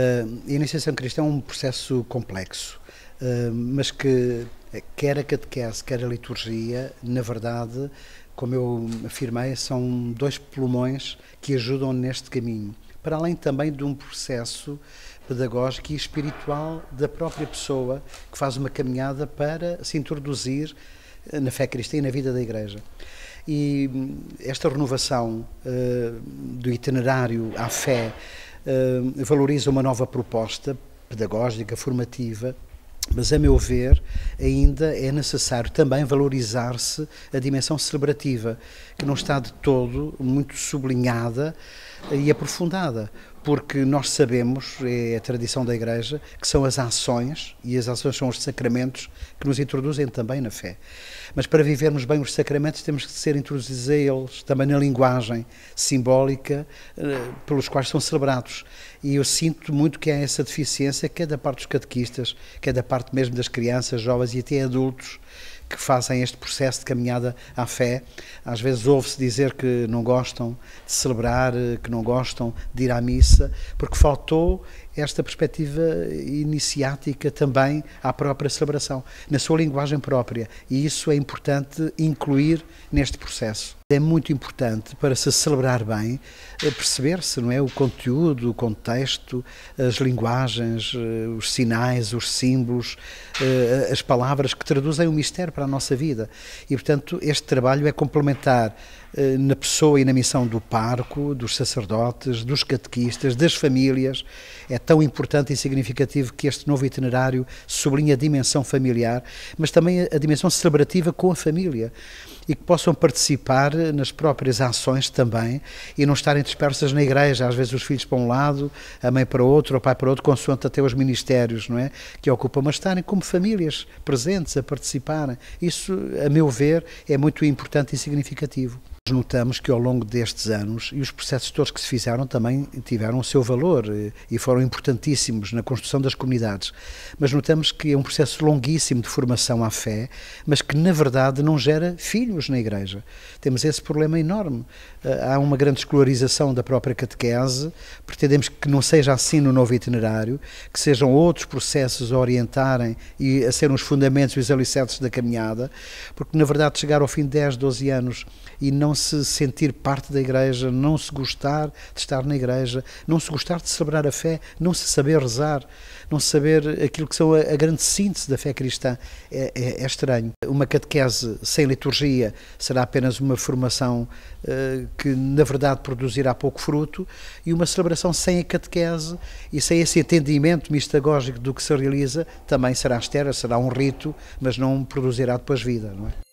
Ah, a iniciação cristã é um processo complexo, ah, mas que eh, quer a catequese, quer a liturgia, na verdade, como eu afirmei, são dois pulmões que ajudam neste caminho. Para além também de um processo pedagógico e espiritual da própria pessoa que faz uma caminhada para se introduzir eh, na fé cristã e na vida da Igreja. E hum, esta renovação uh, do itinerário à fé valoriza uma nova proposta pedagógica, formativa, mas, a meu ver, ainda é necessário também valorizar-se a dimensão celebrativa, que não está de todo muito sublinhada e aprofundada, porque nós sabemos, é a tradição da Igreja, que são as ações, e as ações são os sacramentos que nos introduzem também na fé. Mas para vivermos bem os sacramentos, temos que ser introduzidos a eles, também na linguagem simbólica eh, pelos quais são celebrados. E eu sinto muito que há essa deficiência, quer é da parte dos catequistas, quer é da parte mesmo das crianças, jovens e até adultos que fazem este processo de caminhada à fé. Às vezes ouve-se dizer que não gostam de celebrar, eh, que não gostam de ir à missa, porque faltou esta perspectiva iniciática também à própria celebração, na sua linguagem própria. E isso é importante incluir neste processo. É muito importante para se celebrar bem eh, perceber-se, não é, o conteúdo, o contexto, as linguagens, eh, os sinais, os símbolos, eh, as palavras que traduzem o mistério para a nossa vida. E portanto, este trabalho é complementar na pessoa e na missão do parco, dos sacerdotes, dos catequistas, das famílias, é tão importante e significativo que este novo itinerário sublinha a dimensão familiar, mas também a dimensão celebrativa com a família e que possam participar nas próprias ações também e não estarem dispersas na igreja, às vezes os filhos para um lado, a mãe para outro, o pai para outro, consoante até os ministérios não é? que ocupam, mas estarem como famílias presentes a participarem. Isso, a meu ver, é muito importante e significativo. Notamos que ao longo destes anos, e os processos todos que se fizeram também tiveram o seu valor eh, e foram importantíssimos na construção das comunidades, mas notamos que é um processo longuíssimo de formação à fé, mas que na verdade não gera filhos na Igreja. Temos esse problema enorme. Eh, há uma grande escolarização da própria catequese, pretendemos que não seja assim no novo itinerário, que sejam outros processos a orientarem e a serem os fundamentos e os alicerces da caminhada, porque na verdade chegar ao fim de 10, 12 anos e não se sentir parte da igreja, não se gostar de estar na igreja, não se gostar de celebrar a fé, não se saber rezar, não saber aquilo que são a, a grande síntese da fé cristã. É, é, é, estranho. Uma catequese sem liturgia será apenas uma formação uh, que, na verdade, produzirá pouco fruto, e uma celebração sem a catequese e sem esse entendimento mistagógico do que se realiza também será estéril, será um rito, mas não produzirá depois vida, não é?